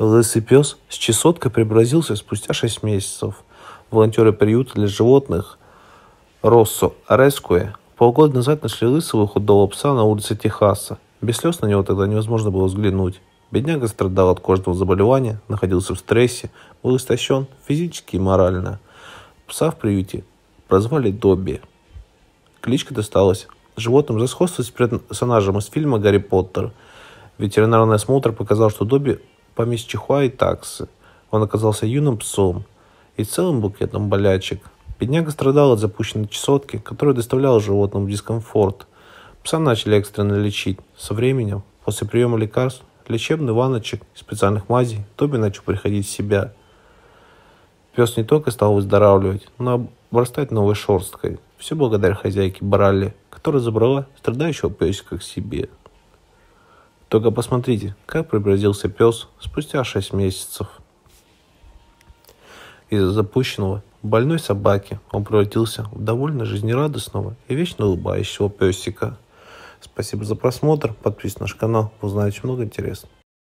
Лысый пес с чесоткой преобразился спустя 6 месяцев. Волонтеры приюта для животных Россо Рескуэ полгода назад нашли лысого худого пса на улице Техаса. Без слез на него тогда невозможно было взглянуть. Бедняга страдал от каждого заболевания, находился в стрессе, был истощен физически и морально. Пса в приюте прозвали Добби. Кличка досталась животным за сходство с персонажем из фильма «Гарри Поттер». Ветеринарный осмотр показал, что Добби помесь чихуа и таксы. Он оказался юным псом и целым букетом болячек. Бедняга страдал от запущенной чесотки, которая доставляла животному дискомфорт. Пса начали экстренно лечить. Со временем, после приема лекарств, лечебных ванночек и специальных мазей, Тоби начал приходить в себя. Пес не только стал выздоравливать, но обрастать новой шерсткой. Все благодаря хозяйке Баралли, которая забрала страдающего песика к себе. Только посмотрите, как преобразился пес спустя шесть месяцев. Из запущенного больной собаки он превратился в довольно жизнерадостного и вечно улыбающего песика. Спасибо за просмотр. Подписывайтесь на наш канал, узнаете много интересного.